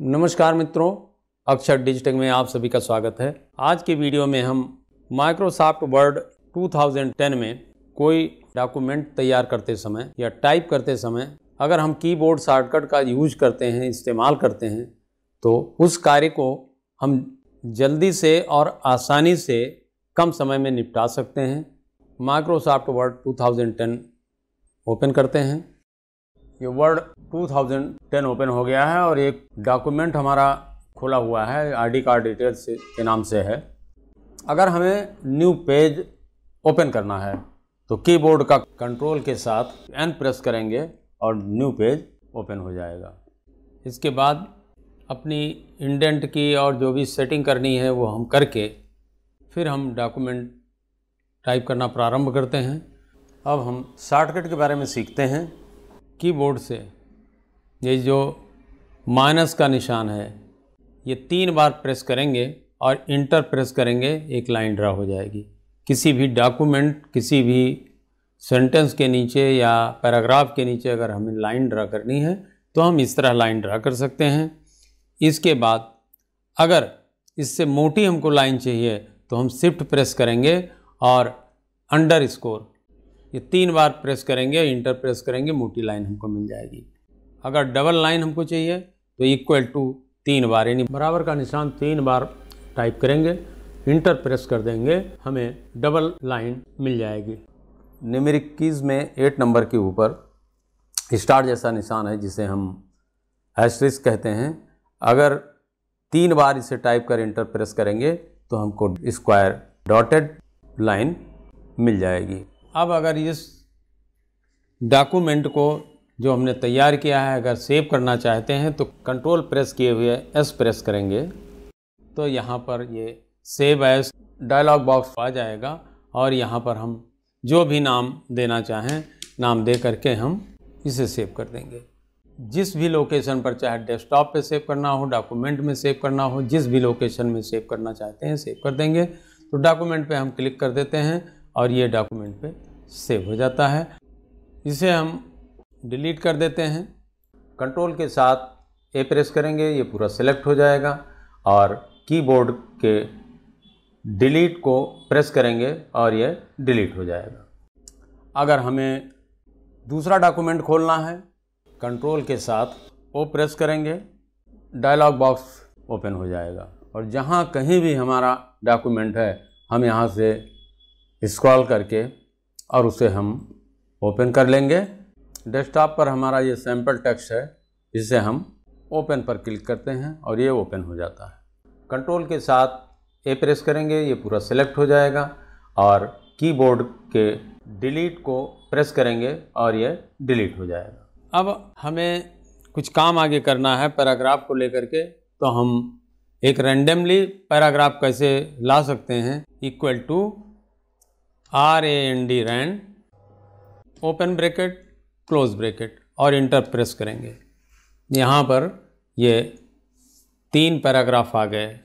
नमस्कार मित्रों अक्षर डिजिटल में आप सभी का स्वागत है आज के वीडियो में हम माइक्रोसॉफ्ट वर्ड 2010 में कोई डॉक्यूमेंट तैयार करते समय या टाइप करते समय अगर हम कीबोर्ड शॉर्टकट का यूज करते हैं इस्तेमाल करते हैं तो उस कार्य को हम जल्दी से और आसानी से कम समय में निपटा सकते हैं माइक्रोसॉफ्ट वर्ड 2010 ओपन करते हैं ये वर्ड 2010 ओपन हो गया है और एक डॉक्यूमेंट हमारा खुला हुआ है आईडी कार्ड डिटेल्स के नाम से है अगर हमें न्यू पेज ओपन करना है तो कीबोर्ड का कंट्रोल के साथ एन प्रेस करेंगे और न्यू पेज ओपन हो जाएगा इसके बाद अपनी इंडेंट की और जो भी सेटिंग करनी है वो हम करके फिर हम डॉक्यूमेंट टाइप करना प्रारंभ करते हैं अब हम शॉर्टकट के बारे में सीखते हैं कीबोर्ड से ये जो माइनस का निशान है ये तीन बार प्रेस करेंगे और इंटर प्रेस करेंगे एक लाइन ड्रा हो जाएगी किसी भी डॉक्यूमेंट किसी भी सेंटेंस के नीचे या पैराग्राफ के नीचे अगर हमें लाइन ड्रा करनी है तो हम इस तरह लाइन ड्रा कर सकते हैं इसके बाद अगर इससे मोटी हमको लाइन चाहिए तो हम शिफ्ट प्रेस करेंगे और अंडर स्कोर ये तीन बार प्रेस करेंगे इंटर प्रेस करेंगे मोटी लाइन हमको मिल जाएगी अगर डबल लाइन हमको चाहिए तो इक्वल टू तीन बार यानी बराबर का निशान तीन बार टाइप करेंगे इंटर प्रेस कर देंगे हमें डबल लाइन मिल जाएगी निमेरिक कीज़ में एट नंबर के ऊपर स्टार जैसा निशान है जिसे हम एस्ट्रिस कहते हैं अगर तीन बार इसे टाइप कर इंटर प्रेस करेंगे तो हमको स्क्वायर डॉटेड लाइन मिल जाएगी अब अगर इस डॉक्यूमेंट को जो हमने तैयार किया है अगर सेव करना चाहते हैं तो कंट्रोल प्रेस किए हुए एस प्रेस करेंगे तो यहाँ पर ये सेव एस डायलॉग बॉक्स आ जाएगा और यहाँ पर हम जो भी नाम देना चाहें नाम दे करके हम इसे सेव कर देंगे जिस भी लोकेशन पर चाहे डेस्कटॉप पे सेव करना हो डॉक्यूमेंट में सेव करना हो जिस भी लोकेशन में सेव करना चाहते हैं सेव कर देंगे तो डॉक्यूमेंट पे हम क्लिक कर देते हैं और ये डॉक्यूमेंट पे सेव हो जाता है इसे हम डिलीट कर देते हैं कंट्रोल के साथ ए प्रेस करेंगे ये पूरा सिलेक्ट हो जाएगा और कीबोर्ड के डिलीट को प्रेस करेंगे और ये डिलीट हो जाएगा अगर हमें दूसरा डॉक्यूमेंट खोलना है कंट्रोल के साथ ओ प्रेस करेंगे डायलॉग बॉक्स ओपन हो जाएगा और जहाँ कहीं भी हमारा डॉक्यूमेंट है हम यहाँ से इस्कॉल करके और उसे हम ओपन कर लेंगे डेस्कटॉप पर हमारा ये सैम्पल टेक्स्ट है इसे हम ओपन पर क्लिक करते हैं और ये ओपन हो जाता है कंट्रोल के साथ ए प्रेस करेंगे ये पूरा सेलेक्ट हो जाएगा और कीबोर्ड के डिलीट को प्रेस करेंगे और ये डिलीट हो जाएगा अब हमें कुछ काम आगे करना है पैराग्राफ को लेकर के तो हम एक रैंडमली पैराग्राफ कैसे ला सकते हैं equal to R A N D rand open bracket close bracket और इंटर प्रेस करेंगे यहाँ पर ये तीन पैराग्राफ आ गए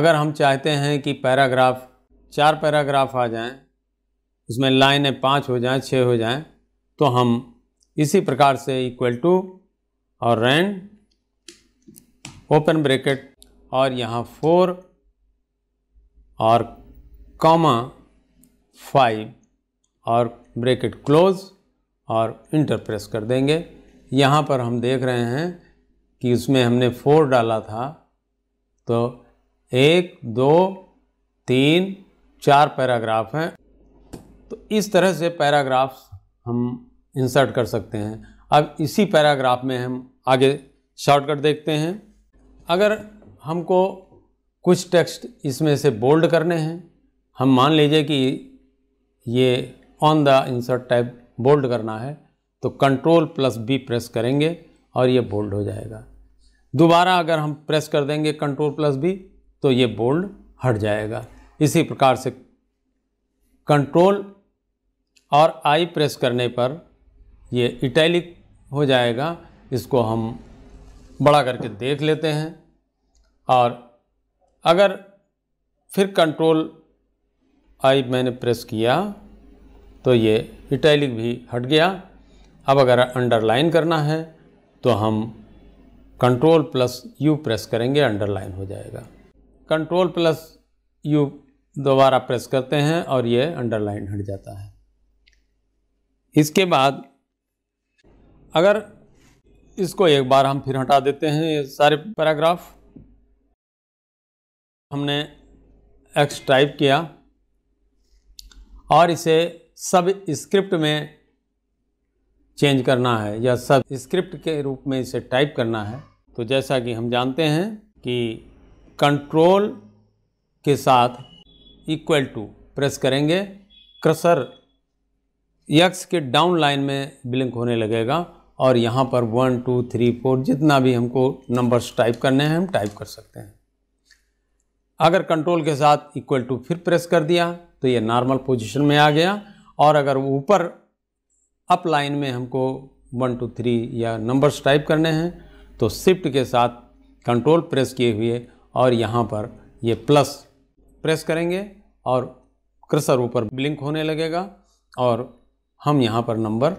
अगर हम चाहते हैं कि पैराग्राफ चार पैराग्राफ आ जाएं, उसमें लाइनें पाँच हो जाएं, छः हो जाएं, तो हम इसी प्रकार से इक्वल टू और रैन ओपन ब्रैकेट और यहाँ फोर और कॉमा फाइव और ब्रेकेट क्लोज और इंटर प्रेस कर देंगे यहाँ पर हम देख रहे हैं कि उसमें हमने फोर डाला था तो एक दो तीन चार पैराग्राफ हैं तो इस तरह से पैराग्राफ्स हम इंसर्ट कर सकते हैं अब इसी पैराग्राफ में हम आगे शॉर्टकट देखते हैं अगर हमको कुछ टेक्स्ट इसमें से बोल्ड करने हैं हम मान लीजिए कि ये on the insert type bold करना है तो कंट्रोल प्लस बी प्रेस करेंगे और ये बोल्ड हो जाएगा दोबारा अगर हम प्रेस कर देंगे कंट्रोल प्लस बी तो ये बोल्ड हट जाएगा इसी प्रकार से कंट्रोल और आई प्रेस करने पर ये इटैलिक हो जाएगा इसको हम बड़ा करके देख लेते हैं और अगर फिर कंट्रोल आई मैंने प्रेस किया तो ये इटैलिक भी हट गया अब अगर अंडरलाइन करना है तो हम कंट्रोल प्लस यू प्रेस करेंगे अंडरलाइन हो जाएगा कंट्रोल प्लस यू दोबारा प्रेस करते हैं और ये अंडरलाइन हट जाता है इसके बाद अगर इसको एक बार हम फिर हटा देते हैं ये सारे पैराग्राफ हमने एक्स टाइप किया और इसे सब स्क्रिप्ट में चेंज करना है या सब स्क्रिप्ट के रूप में इसे टाइप करना है तो जैसा कि हम जानते हैं कि कंट्रोल के साथ इक्वल टू प्रेस करेंगे क्रसर यक्स के डाउन लाइन में ब्लिंक होने लगेगा और यहाँ पर वन टू थ्री फोर जितना भी हमको नंबर्स टाइप करने हैं हम टाइप कर सकते हैं अगर कंट्रोल के साथ इक्वल टू फिर प्रेस कर दिया तो ये नॉर्मल पोजीशन में आ गया और अगर ऊपर अप लाइन में हमको वन टू थ्री या नंबर्स टाइप करने हैं तो शिफ्ट के साथ कंट्रोल प्रेस किए हुए और यहाँ पर ये प्लस प्रेस करेंगे और क्रसर ऊपर ब्लिंक होने लगेगा और हम यहाँ पर नंबर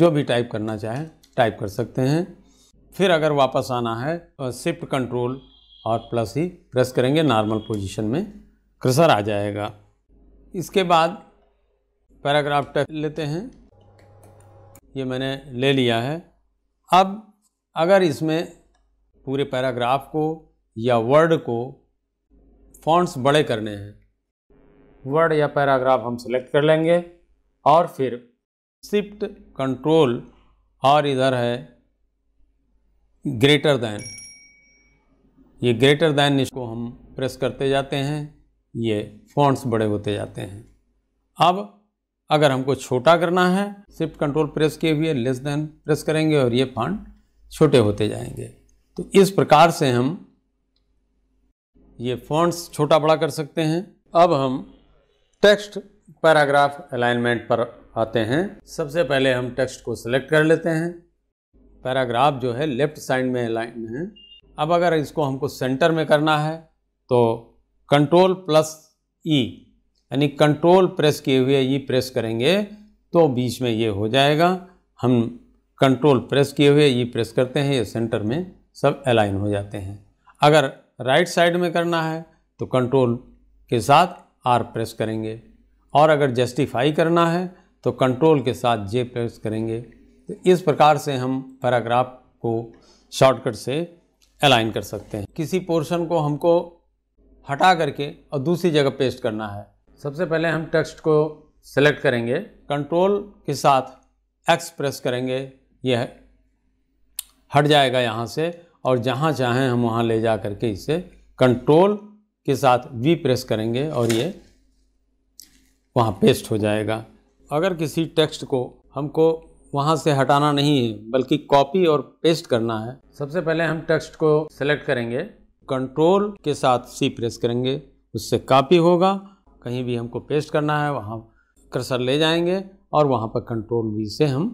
जो भी टाइप करना चाहें टाइप कर सकते हैं फिर अगर वापस आना है तो शिफ्ट कंट्रोल और प्लस ही प्रेस करेंगे नॉर्मल पोजीशन में क्रसर आ जाएगा इसके बाद पैराग्राफ टेस्ट लेते हैं ये मैंने ले लिया है अब अगर इसमें पूरे पैराग्राफ को या वर्ड को फॉन्ट्स बड़े करने हैं वर्ड या पैराग्राफ हम सेलेक्ट कर लेंगे और फिर शिफ्ट कंट्रोल और इधर है ग्रेटर दैन ये ग्रेटर दैन इसको हम प्रेस करते जाते हैं ये फॉन्ट्स बड़े होते जाते हैं अब अगर हमको छोटा करना है शिफ्ट कंट्रोल प्रेस किए हुए लेस देन प्रेस करेंगे और ये फॉन्ट छोटे होते जाएंगे तो इस प्रकार से हम ये फॉन्ट्स छोटा बड़ा कर सकते हैं अब हम टेक्स्ट पैराग्राफ अलाइनमेंट पर आते हैं सबसे पहले हम टेक्स्ट को सिलेक्ट कर लेते हैं पैराग्राफ जो है लेफ्ट साइड में अलाइन है अब अगर इसको हमको सेंटर में करना है तो कंट्रोल प्लस ई यानी कंट्रोल प्रेस किए हुए ई e प्रेस करेंगे तो बीच में ये हो जाएगा हम कंट्रोल प्रेस किए हुए ई e प्रेस करते हैं ये सेंटर में सब अलाइन हो जाते हैं अगर राइट साइड में करना है तो कंट्रोल के साथ आर प्रेस करेंगे और अगर जस्टिफाई करना है तो कंट्रोल के साथ जे प्रेस करेंगे तो इस प्रकार से हम पैराग्राफ को शॉर्टकट से अलाइन कर सकते हैं किसी पोर्शन को हमको हटा करके और दूसरी जगह पेस्ट करना है सबसे पहले हम टेक्स्ट को सेलेक्ट करेंगे कंट्रोल के साथ एक्स प्रेस करेंगे यह हट जाएगा यहाँ से और जहाँ चाहें हम वहाँ ले जा करके इसे कंट्रोल के साथ वी प्रेस करेंगे और ये वहाँ पेस्ट हो जाएगा अगर किसी टेक्स्ट को हमको वहाँ से हटाना नहीं है बल्कि कॉपी और पेस्ट करना है सबसे पहले हम टेक्स्ट को सेलेक्ट करेंगे कंट्रोल के साथ सी प्रेस करेंगे उससे कापी होगा कहीं भी हमको पेस्ट करना है वहाँ कर्सर ले जाएंगे और वहाँ पर कंट्रोल वी से हम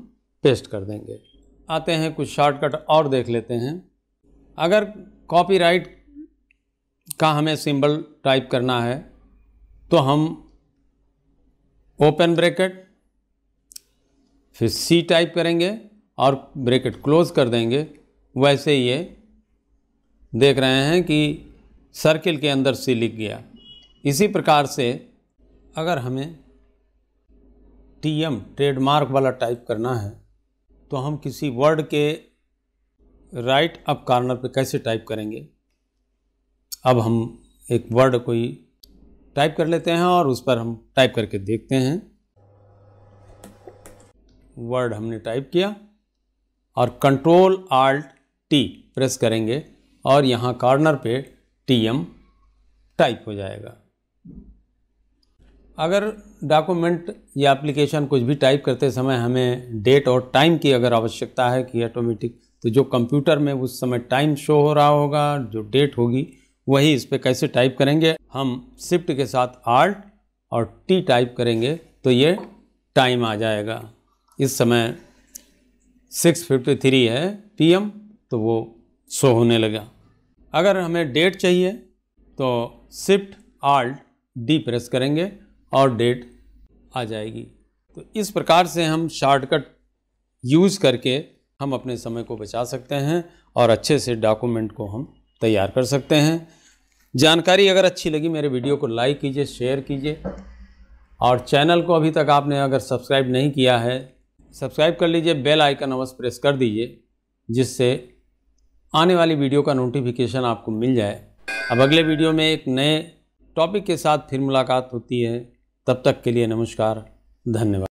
पेस्ट कर देंगे आते हैं कुछ शॉर्टकट और देख लेते हैं अगर कॉपीराइट का हमें सिंबल टाइप करना है तो हम ओपन ब्रैकेट फिर सी टाइप करेंगे और ब्रैकेट क्लोज कर देंगे वैसे ये देख रहे हैं कि सर्किल के अंदर से लिख गया इसी प्रकार से अगर हमें टीएम ट्रेडमार्क वाला टाइप करना है तो हम किसी वर्ड के राइट अप कार्नर पे कैसे टाइप करेंगे अब हम एक वर्ड कोई टाइप कर लेते हैं और उस पर हम टाइप करके देखते हैं वर्ड हमने टाइप किया और कंट्रोल आल्ट टी प्रेस करेंगे और यहाँ कॉर्नर पे टी एम टाइप हो जाएगा अगर डॉक्यूमेंट या एप्लीकेशन कुछ भी टाइप करते समय हमें डेट और टाइम की अगर आवश्यकता है कि ऑटोमेटिक तो जो कंप्यूटर में उस समय टाइम शो हो रहा होगा जो डेट होगी वही इस पर कैसे टाइप करेंगे हम शिफ्ट के साथ आर्ट और टी टाइप करेंगे तो ये टाइम आ जाएगा इस समय 6:53 है पीएम तो वो शो होने लगा अगर हमें डेट चाहिए तो शिफ्ट आल्ट डी प्रेस करेंगे और डेट आ जाएगी तो इस प्रकार से हम शॉर्टकट यूज़ करके हम अपने समय को बचा सकते हैं और अच्छे से डॉक्यूमेंट को हम तैयार कर सकते हैं जानकारी अगर अच्छी लगी मेरे वीडियो को लाइक कीजिए शेयर कीजिए और चैनल को अभी तक आपने अगर सब्सक्राइब नहीं किया है सब्सक्राइब कर लीजिए बेल आइकन अवश्य प्रेस कर दीजिए जिससे आने वाली वीडियो का नोटिफिकेशन आपको मिल जाए अब अगले वीडियो में एक नए टॉपिक के साथ फिर मुलाकात होती है तब तक के लिए नमस्कार धन्यवाद